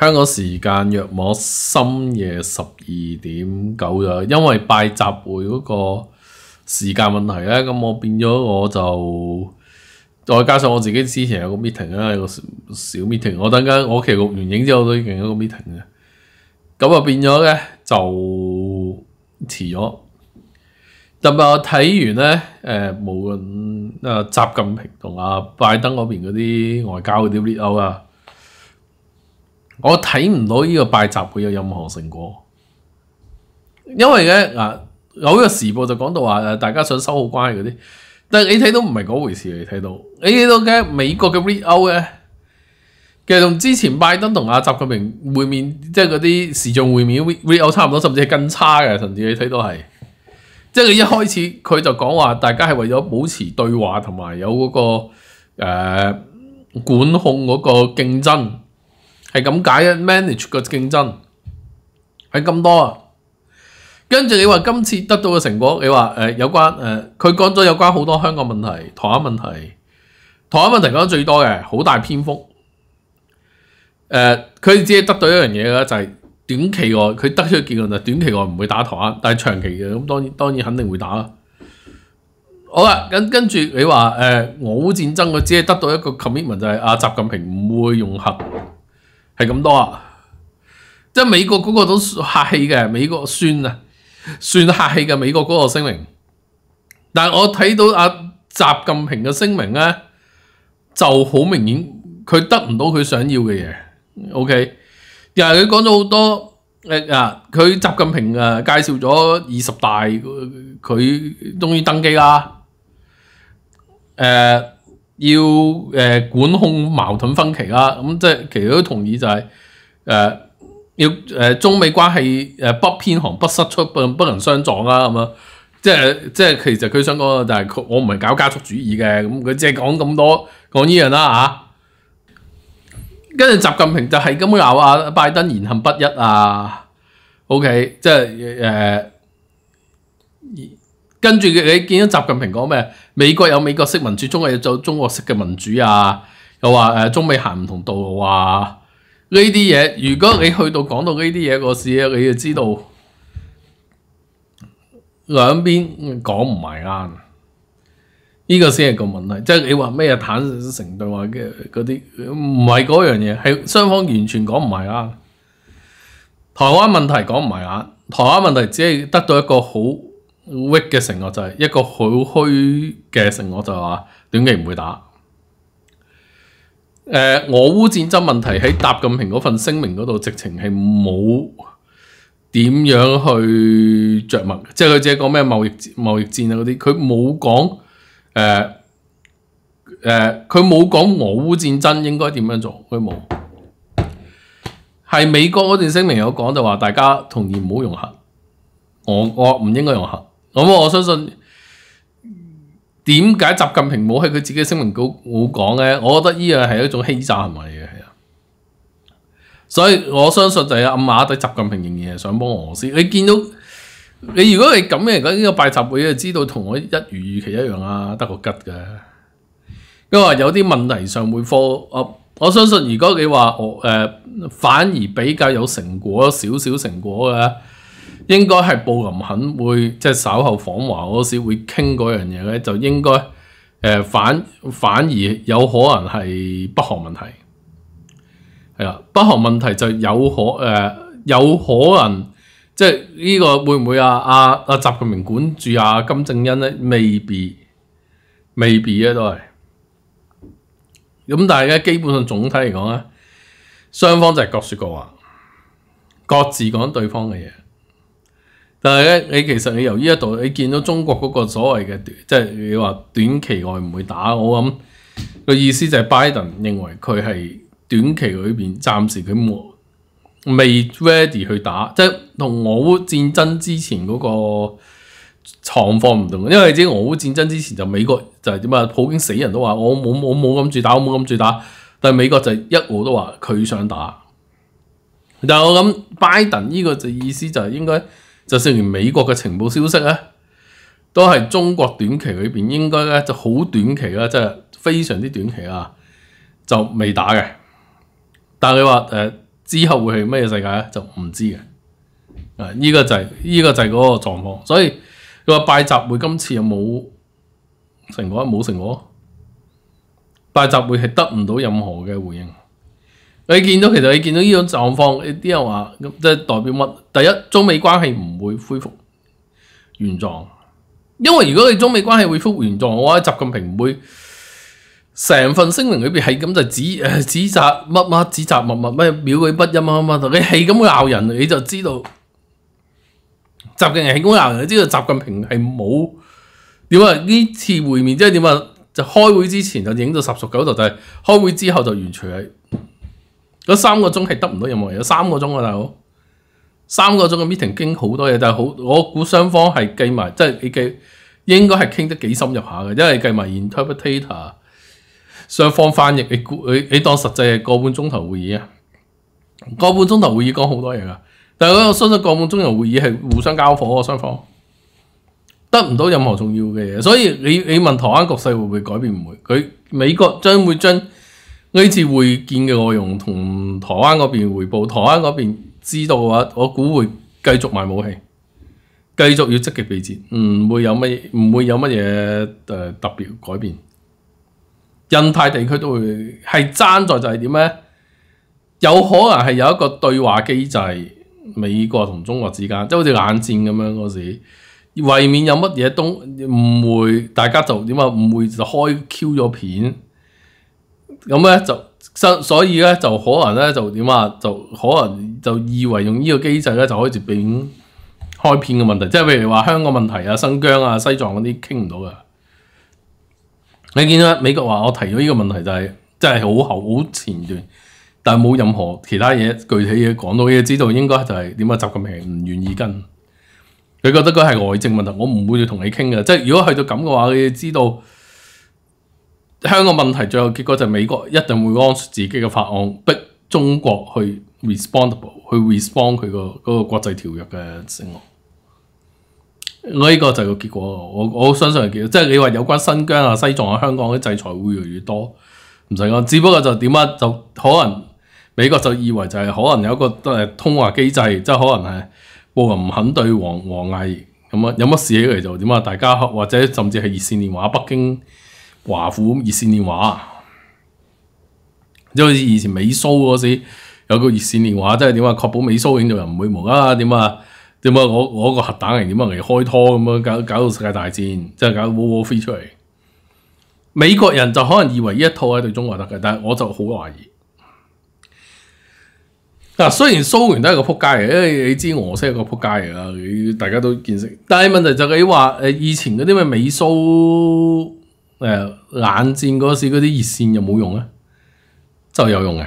香港时间约摸深夜十二点九咗，因为拜集会嗰个时间问题咧，咁我变咗我就，再加上我自己之前有个 meeting 啦，有个小 meeting，我等间我實录完影之后都已另有个 meeting 嘅，咁啊变咗咧就。遲咗，特別我睇完咧，誒無論啊習近平同阿拜登嗰邊嗰啲外交嗰啲 d e o u 啊，我睇唔到呢個拜集會有任何成果，因為咧嗱，有個時報就講到話大家想修好關係嗰啲，但你睇到唔係嗰回事你睇到你睇到嘅美國嘅 d e o u 咧。其實同之前拜登同阿習近平會面，即係嗰啲時像會面，real 差唔多，甚至係更差嘅。甚至你睇到係，即係佢一開始佢就講話，大家係為咗保持對話同埋有嗰個管控嗰個競爭係咁解嘅 manage 個競爭係咁多。啊。跟住你話今次得到嘅成果，你話誒有關诶，佢講咗有關好多香港問題、台灣問題、台灣問題講得最多嘅好大篇幅。诶，佢只系得到一样嘢嘅，就系短期内佢得出嘅结论就短期内唔会打台啊，但系长期嘅咁当然当然肯定会打啦。好啦，咁跟住你话诶，俄乌战争佢只系得到一个 commitment 就系阿习近平唔会用核，系咁多啊。即系美国嗰个都客气嘅，美国算啊，算客气嘅美国嗰个声明。但系我睇到阿习近平嘅声明咧，就好明显佢得唔到佢想要嘅嘢。O.K. 又系佢講咗好多誒啊！佢習近平啊介紹咗二十大，佢終於登基啦。誒要誒管控矛盾分歧啦，咁即係其實都同意就係誒要誒中美關係誒不偏航不失出不不能相撞啦咁啊！即係即係其實佢想講就係佢我唔係搞加速主義嘅咁，佢即係講咁多講呢樣啦嚇。跟住習近平就係咁咬啊，拜登言行不一啊，OK，即系诶，跟住你见到習近平講咩？美國有美國式民主，中國有做中國式嘅民主啊，又話誒中美行唔同道路啊，呢啲嘢如果你去到講到呢啲嘢個事咧，你就知道兩邊講唔埋啱。呢個先係個問題，即係你話咩坦誠對話嘅嗰啲，唔係嗰樣嘢，係雙方完全講唔埋眼。台灣問題講唔埋眼，台灣問題只係得到一個好 weak 嘅承诺，就係一個好虛嘅承诺，就係話短期唔會打。誒，俄烏戰爭問題喺習近平嗰份聲明嗰度，直情係冇點樣去着墨，即係佢只己講咩贸易貿易戰啊嗰啲，佢冇講。诶诶，佢冇讲俄乌战争应该点样做，佢冇。系美国嗰段声明有讲就话大家同意唔好融合，我我唔应该融合。咁我相信点解习近平冇喺佢自己声明稿冇讲咧？我觉得呢样系一种欺诈行为嚟嘅。所以我相信就系阿馬底，习近平仍然系想帮俄罗斯。你见到？你如果你咁嘅講，呢個拜集會就知道同我一如预期一樣啊，得個吉嘅。因為有啲問題上會錯，我我相信，如果你話我誒反而比較有成果少少成果嘅，應該係布林肯會即係稍後訪華嗰時會傾嗰樣嘢咧，就應該誒反反而有可能係北韓問題。北韓問題就有可誒有可能。即係呢個會唔會啊啊啊集近平管住啊金正恩咧？未必，未必啊，都係。咁但係咧，基本上總體嚟講咧，雙方就係各説各話，各自講對方嘅嘢。但係咧，你其實你由呢一度你見到中國嗰個所謂嘅，即係你話短期內唔會打我咁個意思，就係拜登認為佢係短期裏邊暫時佢冇。未 ready 去打，即系同俄乌戰爭之前嗰個狀況唔同。因為即俄乌戰爭之前就美國就係點啊，普京死人都話我冇冇冇咁住打，我冇咁住打。但系美國就一路都話佢想打。但系我諗拜登呢個就意思就應該就算连美國嘅情報消息咧，都係中國短期裏边應該咧就好短期啦，即係非常之短期啊，就未打嘅。但系你話誒？之後會係咩世界咧？就唔知嘅。啊，依個就係依個就係嗰個狀況。所以佢話拜集會今次又冇成果？冇成果。拜集會係得唔到任何嘅回應。你見到其實你見到呢種狀況，啲人話即係代表乜？第一，中美關係唔會恢復原狀。因為如果你中美關係恢復原狀嘅話，習近平唔會。成份聲明裏面係咁就指誒 指責乜乜指責乜乜咩表佢不音啊乜乜，你係咁咬人你就知道習近平係咁咬人，你知道習近平係冇點啊？呢次會面即係點啊？就開會之前就影到十熟九度，但係開會之後就完全係嗰三個鐘係得唔到任何嘢。三個鐘啊大佬，三個鐘嘅 meeting 經好多嘢，但係好我估雙方係計埋即係你計應該係傾得幾深入下嘅，因為計埋 interpreter。雙方翻譯，你估你你當實際係個半鐘頭會議啊？個半鐘頭會議講好多嘢㗎，但係我相信個半鐘頭會議係互相交火，雙方得唔到任何重要嘅嘢。所以你你問台灣局勢會唔會改變？唔會。佢美國將會將呢次會見嘅內容同台灣嗰邊回報，台灣嗰邊知道嘅話，我估會繼續賣武器，繼續要積極備戰，唔會有乜唔會有乜嘢誒特別改變。印太地區都會係爭在就係點咧？有可能係有一個對話機制，美國同中國之間，即係好似冷戰咁樣嗰時，為免有乜嘢東誤會，大家就點啊誤會就開 Q 咗片。咁咧就所所以咧就可能咧就點啊就可能就以為用呢個機制咧就可以直免開片嘅問題，即係譬如話香港問題啊、新疆啊、西藏嗰啲傾唔到噶。你見到美國話我提咗呢個問題就係真係好後好前段，但係冇任何其他嘢具體嘢講到，嘢知道應該就係點解習近平唔願意跟，佢覺得佢係外政問題，我唔會同你傾嘅。即係如果去到咁嘅話，佢知道香港問題最後結果就係美國一定會安自己嘅法案，逼中國去 r e s p o n d a b l e 去 respond 佢個嗰個國際條約嘅事。我呢個就係個結果，我我相信係結果。即係你話有關新疆啊、西藏啊、香港啲制裁會越嚟越多，唔使講。只不過就點啊？就可能美國就以為就係可能有一都誒通話機制，即係可能係布林唔肯對王王毅咁啊，有乜事起嚟就點啊？大家或者甚至係熱線電話，北京華府熱線電話，即係好似以前美蘇嗰時有個熱線電話，即係點啊？確保美蘇影导人唔會亡啊？點啊？点解我我个核弹系点样嚟开拖咁样搞搞到世界大战，即系搞到窝窝飞出嚟。美国人就可能以为呢一套系对中就得嘅，但系我就好怀疑。嗱，虽然苏联都系个扑街嚟，因为你知俄式系个扑街嚟啦，你大家都见识。但系问题就系你话诶，以前嗰啲咩美苏诶冷战嗰时嗰啲热线有冇用啊？就有用嘅。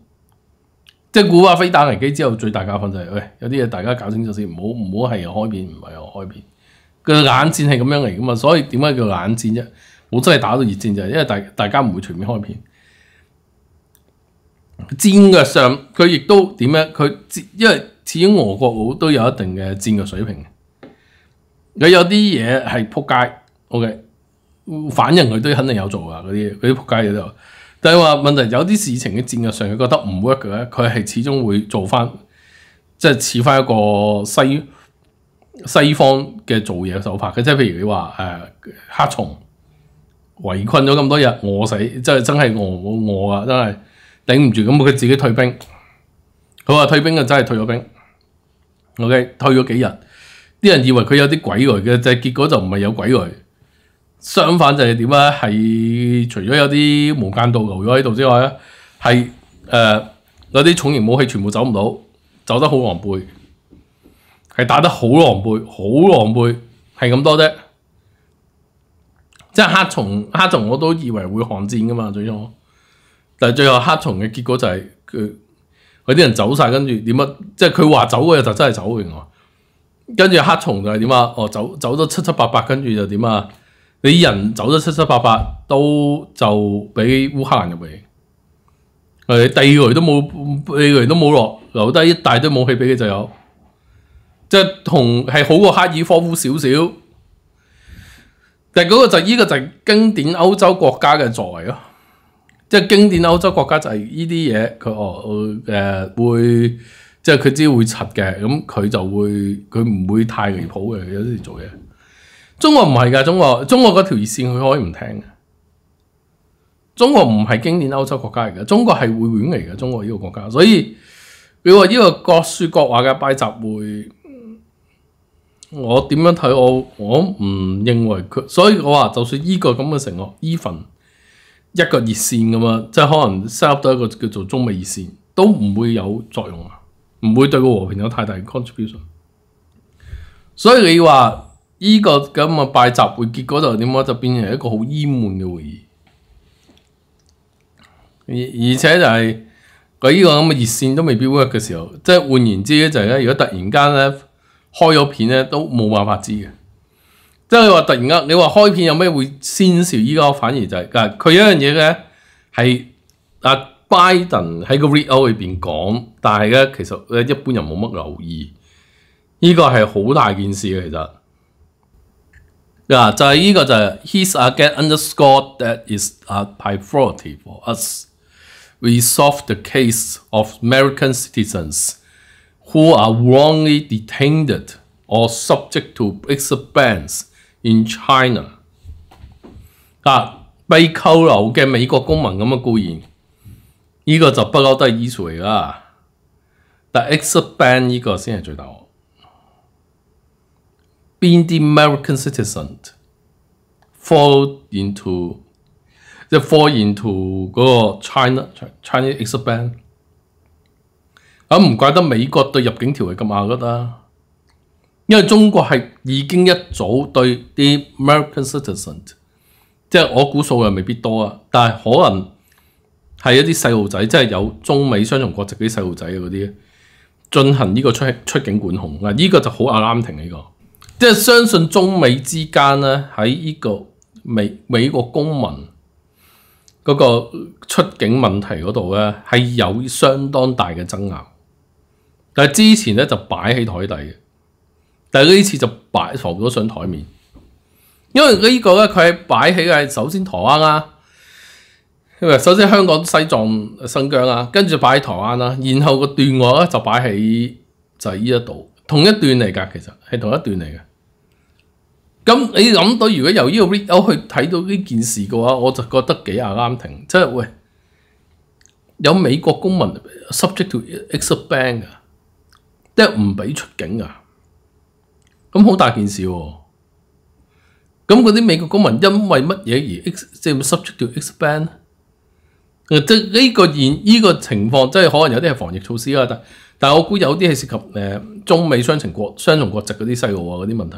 即系古巴飛彈危機之後，最大教訓就係：喂，有啲嘢大家搞清楚先，唔好唔好係開片，唔係開片。個冷戰係咁樣嚟噶嘛，所以點解叫冷戰啫？我真係打到熱戰就係因為大大家唔會全便開片。戰略上佢亦都點樣？佢因為始終俄國佬都有一定嘅戰略水平。佢有啲嘢係撲街，OK，反人佢都肯定有做啊！嗰啲嗰啲撲街嘅就。但系话问题有啲事情嘅战略上佢觉得唔 work 嘅咧，佢系始终会做翻，即系似翻一个西西方嘅做嘢手法嘅，即系譬如你话诶黑虫围困咗咁多日饿死，即系真系饿饿啊，真系顶唔住，咁佢自己退兵。佢话退兵就真系退咗兵，OK 退咗几日，啲人以为佢有啲鬼来嘅，即系结果就唔系有鬼来。相反就係點咧？係除咗有啲無間道留咗喺度之外咧，係誒有啲重型武器全部走唔到，走得好狼狈，係打得好狼狈，好狼狈，係咁多啫。即係黑蟲，黑蟲我都以為會寒戰噶嘛，最初，但係最後黑蟲嘅結果就係佢啲人走晒，跟住點啊？即係佢話走嘅就真係走完喎。跟住黑蟲就係點啊？哦，走走咗七七八八，跟住就點啊？你人走得七七八八，都就俾乌克兰入嚟，诶，第二轮都冇，第二轮都冇落，留低一大堆武器俾佢就有，即系同系好过哈尔科夫少少，但系嗰个就呢个就经典欧洲国家嘅作为咯，即系经典欧洲国家就系呢啲嘢，佢哦诶会，即系佢只会拆嘅，咁佢就会佢唔会太离谱嘅有啲做嘢。中國唔係㗎，中國中國嗰條线線佢可以唔聽嘅。中國唔係經典歐洲國家嚟嘅，中國係會員嚟嘅中國呢個國家，所以你話呢個各说各話嘅拜集會，我點樣睇？我我唔認為佢，所以我話就算呢個咁嘅成個 even 一個熱線咁啊，即係可能 set sell 到一個叫做中美熱線，都唔會有作用啊，唔會對個和平有太大 contribution。所以你話。呢個咁嘅拜集會結果就點啊？就變成一個好悶嘅會議，而而且就係佢呢個咁嘅熱線都未必 work 嘅時候，即係換言之咧，就係咧，如果突然間咧開咗片咧，都冇辦法知嘅。即係話突然間，你話開片有咩會先兆？依家反而就係佢一樣嘢咧，係阿拜登喺個 video 裏边講，但係咧其實咧一般人冇乜留意，呢個係好大件事嘅其實。就系呢个就 his again u n d e r s c o r e that is a priority for us. We solve the case of American citizens who are wrongly detained or subject to exipands in China。嗱，被扣留嘅美国公民咁啊固然，这个就不嬲都系 issue 啦。但 e x i p a n e 依个先系最大。being the American citizen fall into the fall into 嗰个 China Chinese visa n d 咁唔怪得美国对入境条例咁拗格啦，因为中国系已经一早对啲 American citizen，即系我估数又未必多啊，但系可能系一啲细路仔，即系有中美双重国籍啲细路仔嗰啲进行呢个出出境管控嗱，呢个就好啊！啱停呢个。即系相信中美之间咧喺呢个美美国公民嗰个出境问题嗰度咧系有相当大嘅争拗，但系之前咧就摆喺台底嘅，但系呢次就摆浮咗上台面，因为呢个咧佢摆起嘅，首先台湾啦，因为首先香港、西藏、新疆啦，跟住摆台湾啦，然后个段落咧就摆喺就呢一度，同一段嚟噶，其实系同一段嚟嘅。咁你諗到如果由呢個 read，我去睇到呢件事嘅話，我就覺得幾啊啱停。即係喂，有美國公民 subject to X ban 嘅，即係唔俾出境啊。咁好大件事喎。咁嗰啲美國公民因為乜嘢而 X 即係 subject to X ban 咧？即係呢個現呢個情況，即係可能有啲係防疫措施啦。但係我估有啲係涉及誒中美雙情國雙重國籍嗰啲細路啊嗰啲問題。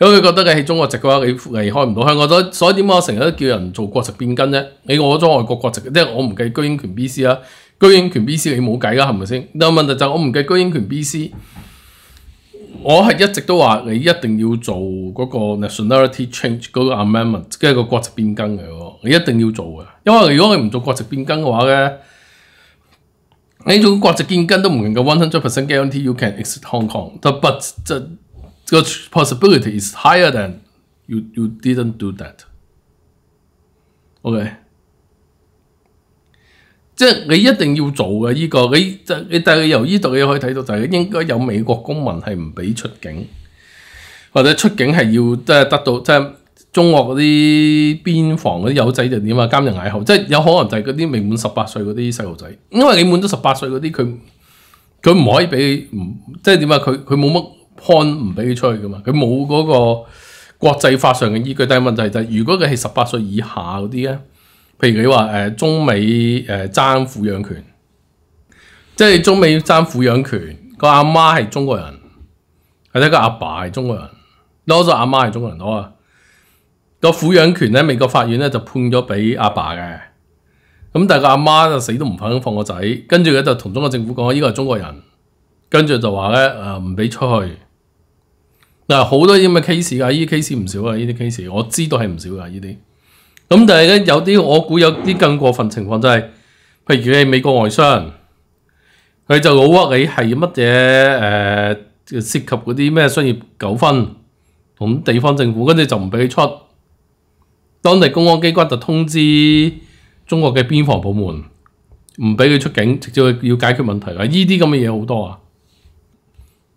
咁佢觉得你喺中国籍嘅话，你离开唔到香港，所以所以點解成日都叫人做国籍变更啫？你攞咗外国国籍，即系我唔计居英权 B C 啦，居英权 B C 你冇计啦，系咪先？但问题就係我唔计居英权 B C，我系一直都话你一定要做嗰個 nationality change 嗰個 amendment，即系个国籍变更嘅你一定要做嘅。因为如果你唔做国籍变更嘅话咧，你做国籍变更都唔能夠 one hundred percent guarantee you can exit Hong Kong，But 个 possibility is higher than you you didn't do that. OK，即係你一定要做嘅呢個，你就你但係由呢度你可以睇到，就係應該有美國公民係唔俾出境，或者出境係要即係得到即係中國嗰啲邊防嗰啲友仔就點啊監人嗌號，即係有可能就係嗰啲未滿十八歲嗰啲細路仔，因為你滿咗十八歲嗰啲佢佢唔可以俾唔即係點啊佢佢冇乜。判唔俾佢出去噶嘛？佢冇嗰個國際法上嘅依據。但係問題就係，如果佢係十八歲以下嗰啲咧，譬如你話中美誒爭撫養權，即係中美爭撫養權，個阿媽係中國人，或者個阿爸係中國人，攞咗阿媽係中國人，攞啊。個撫養權咧，美國法院咧就判咗俾阿爸嘅。咁但係個阿媽就死都唔肯放個仔，跟住佢就同中國政府講：呢個係中國人。跟住就話咧，誒唔俾出去。嗱，好多咁嘅 case 噶，呢啲 case 唔少啊，呢啲 case 我知道系唔少噶呢啲。咁但系咧，有啲我估有啲更過分情況就係，譬如你美國外商，佢就老屈你係乜嘢？誒，涉及嗰啲咩商業糾紛同地方政府，跟住就唔俾出。當地公安機關就通知中國嘅邊防部門，唔俾佢出境，直接要解決問題啦。依啲咁嘅嘢好多啊！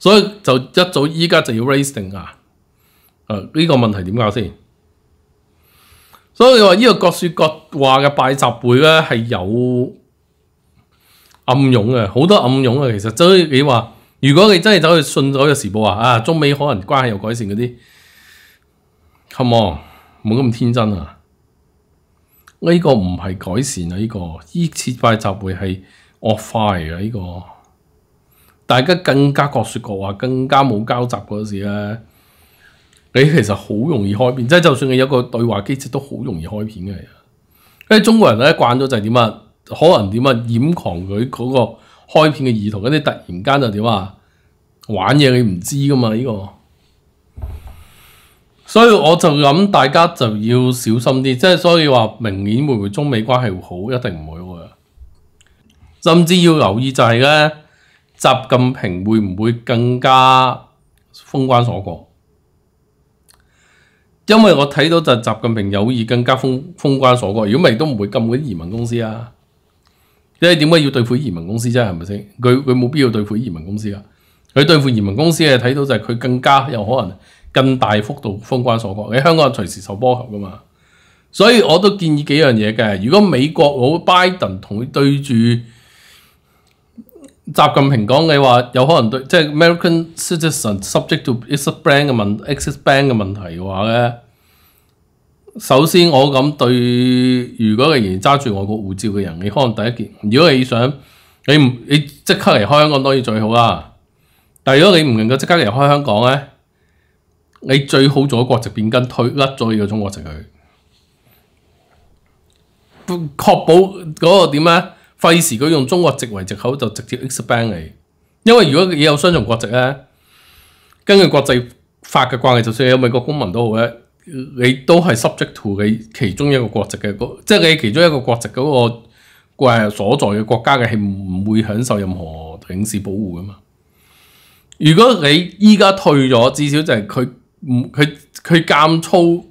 所以就一早依家就要 raising 啊！啊呢个问题点搞先？所以你说呢个各说各话嘅拜集会咧，系有暗涌啊，好多暗涌啊！其实真你话，如果你真系走去信咗个时报啊，中美可能关系有改善嗰啲，希望冇咁天真啊！呢个唔系改善啊，呢个呢次拜集会系恶化嘅呢个。大家更加各说各話，更加冇交集嗰時咧，你其實好容易開片，即系就算你有個對話機制，都好容易開片嘅。因为中國人咧慣咗就系點啊？可能點啊？掩藏佢嗰個開片嘅意圖，跟住突然間就點啊？玩嘢你唔知噶嘛？呢個，所以我就諗大家就要小心啲，即係所以話明年會唔會中美關係會好？一定唔會嘅，甚至要留意就係咧。習近平會唔會更加封關鎖國？因為我睇到就習近平有意更加封封關鎖國。如果唔係，都唔會禁嗰啲移民公司啊。因為點解要對付移民公司啫？係咪先？佢佢冇必要對付移民公司噶。佢對付移民公司係睇到就係佢更加有可能更大幅度封關鎖國。你香港隨時受波及噶嘛。所以我都建議幾樣嘢嘅。如果美國佬拜登同佢對住。習近平講嘅話有可能對，即係 American citizen subject to exit ban 嘅問 e x i s ban 嘅問題嘅話咧，首先我咁對，如果仍然揸住外國護照嘅人，你可能第一件，如果你想你唔你即刻離開香港當然最好啦。但如果你唔能夠即刻離開香港咧，你最好做個國籍變更，退甩咗你個中國籍去，確保嗰個點啊？費事佢用中國籍為藉口就直接 e x p a n 你，因為如果你有雙重國籍咧，根據國際法嘅關係，就算你有美國公民都好咧，你都係 subject to 你其中一個國籍嘅，即係你其中一個國籍嗰個所在嘅國家嘅，係唔會享受任何領事保護噶嘛。如果你依家退咗，至少就係佢唔佢佢監粗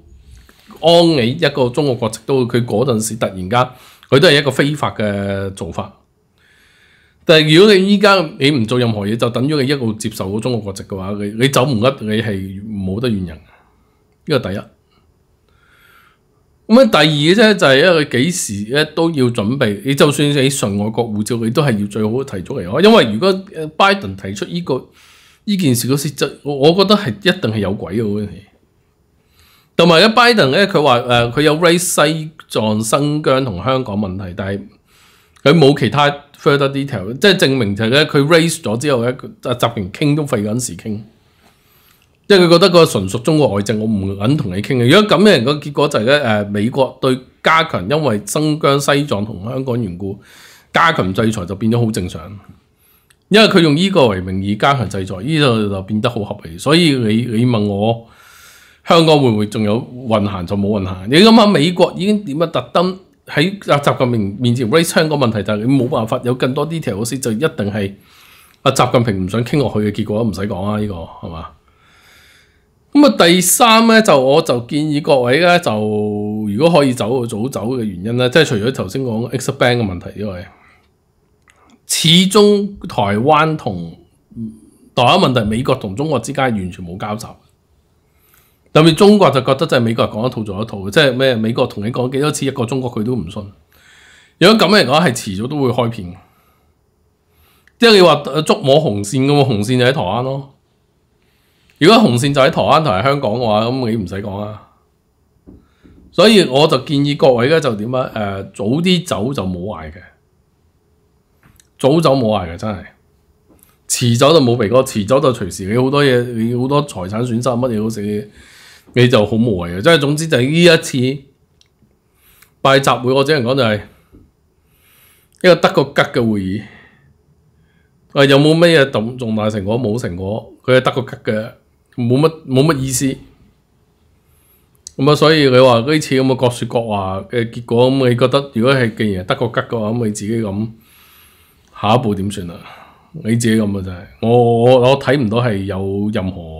安你一個中國國籍都，佢嗰陣時突然間。佢都係一個非法嘅做法，但係如果你依家你唔做任何嘢，就等於你一路接受嗰中國國籍嘅話，你你走唔甩，你係冇得怨人。呢個第一。咁啊，第二嘅啫就係一個幾時咧都要準備，你就算你純外國護照，你都係要最好提出嚟。因為如果拜登提出依個呢件事嗰時，就我覺得係一定係有鬼嘅問題。同埋咧，拜登咧，佢話诶，佢有 raise 西藏、新疆同香港問題，但係佢冇其他 further detail，即係證明就係咧，佢 raise 咗之後咧，就集完傾都費紧时時傾，即係佢覺得个個純屬中國外政，我唔肯同你傾嘅。如果咁樣嘅結果就係咧，誒美國對加強，因為新疆、西藏同香港緣故加強制裁就變咗好正常，因為佢用呢個為名義加強制裁，呢度就變得好合理。所以你你問我？香港會唔會仲有運行就冇運行？你諗下美國已經點啊？特登喺阿習近平面前 raise 香港問題，就你冇辦法有更多 detail 老師就一定係阿習近平唔想傾落去嘅結果，唔使講啦。呢個係嘛？咁啊第三咧就我就建議各位咧就如果可以走就早走嘅原因咧，即係除咗頭先講 x ban 嘅問題之外，始終台灣同台灣問題美國同中國之間完全冇交集。特别中国就觉得真系美国讲一套做一套，即系咩？美国同你讲几多次一个中国佢都唔信。如果咁嚟讲，系迟早都会开片。即系你话捉摸红线咁，嘛？红线就喺台湾咯。如果红线就喺台湾同埋香港嘅话，咁你唔使讲啊。所以我就建议各位咧，就点啊？诶，早啲走就冇坏嘅，早走冇坏嘅，真系。迟走就冇鼻哥，迟走就随时你好多嘢，你好多财产损失，乜嘢都死。你就好無謂嘅，即係總之就呢一次拜集會，我只能講就係一個得個吉嘅會議，啊又冇乜嘢重大成果冇成果，佢係得個吉嘅，冇乜冇乜意思。咁啊，所以你話呢次咁嘅各説各話嘅結果咁，你覺得如果係既然係得個吉嘅話，咁你自己咁下一步點算啊？你自己咁啊，真係我我我睇唔到係有任何。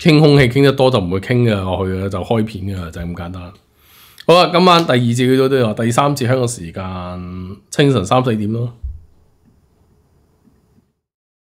傾空氣傾得多就唔會傾嘅我去嘅就開片嘅就係咁簡單。好啦，今晚第二節佢都都有，第三節香港時間清晨三四點咯。